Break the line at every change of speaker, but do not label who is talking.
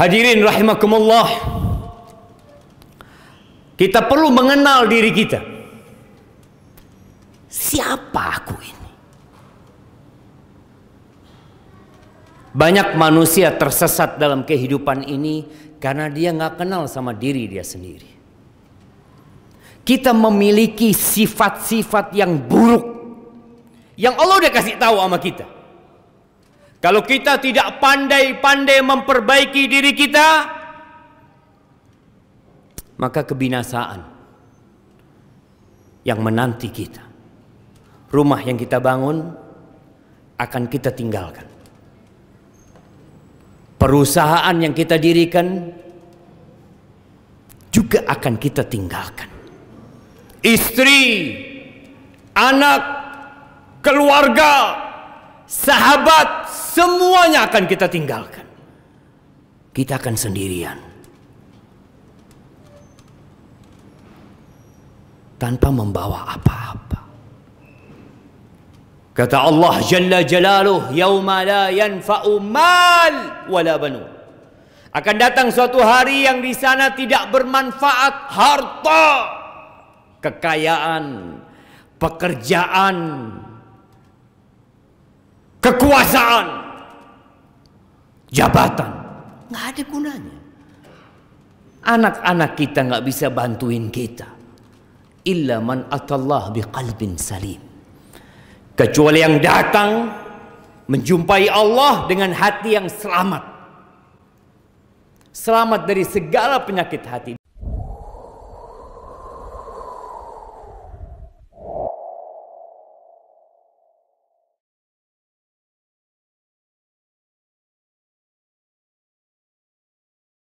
Hadirin rahimakumullah. Kita perlu mengenal diri kita. Siapa aku ini? Banyak manusia tersesat dalam kehidupan ini karena dia nggak kenal sama diri dia sendiri. Kita memiliki sifat-sifat yang buruk yang Allah udah kasih tahu sama kita. Kalau kita tidak pandai-pandai memperbaiki diri kita, maka kebinasaan yang menanti kita. Rumah yang kita bangun akan kita tinggalkan. Perusahaan yang kita dirikan juga akan kita tinggalkan. Istri, anak, keluarga, sahabat, semuanya akan kita tinggalkan. Kita akan sendirian. Tanpa membawa apa-apa. Kata Allah Jalla Jalaluh, "Yauma la yanfa'u mal wala banu. Akan datang suatu hari yang di sana tidak bermanfaat harta, kekayaan, pekerjaan, kekuasaan, jabatan. Nggak ada gunanya. Anak-anak kita nggak bisa bantuin kita. Illa man atallah biqalbin salim. Kecuali yang datang menjumpai Allah dengan hati yang selamat. Selamat dari segala penyakit hati.